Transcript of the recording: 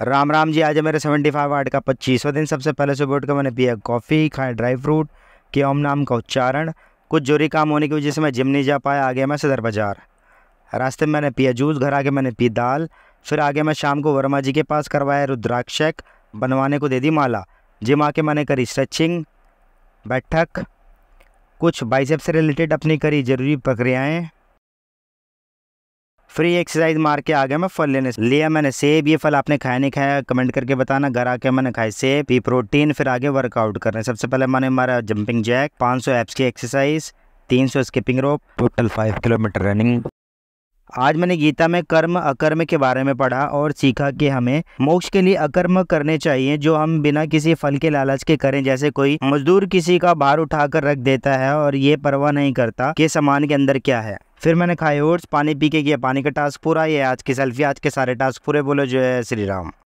राम राम जी आज मेरे seventy five art का पच्चीसवा दिन सबसे पहले सुबह उठ मैंने पिया कॉफ़ी खाया ड्राई फ्रूट के ओम नाम का उच्चारण कुछ जोरी काम होने की वजह से मैं जिम नहीं जा पाया आगे मैं सदर बाजार रास्ते में मैंने पिया जूस घर आके मैंने पी दाल फिर आगे मैं शाम को वर्मा जी के पास करवाया रुद्राक्षक बनवाने को दे दी माला जिम आके मैंने करी स्ट्रेचिंग बैठक कुछ बाइसेप से रिलेटेड अपनी करी ज़रूरी प्रक्रियाएँ फ्री एक्सरसाइज मार के आ गया मैं फल लेने लिया मैंने सेब ये फल आपने खाया नहीं खाया कमेंट करके बताना घर आके मैंने खाए सेब ये प्रोटीन फिर आगे वर्कआउट रहे सबसे पहले मैंने मारा जंपिंग जैक 500 एप्स की exercise 300 skipping rope total 5 kilometre running आज मैंने गीता में कर्म अकर्म के बारे में पढ़ा और सीखा कि हमें मोक्ष के लिए अकर्म करने चाहिए जो हम बिना किसी फल के लालच के करें जैसे कोई मजदूर किसी का भार उठाकर रख देता है और ये परवाह नहीं करता कि सामान के अंदर क्या है फिर मैंने खाए ओट्स पानी पी के किया पानी का टास्क पूरा ये आज की सेल्फी आज के सारे टास्क पूरे बोलो जो है श्री राम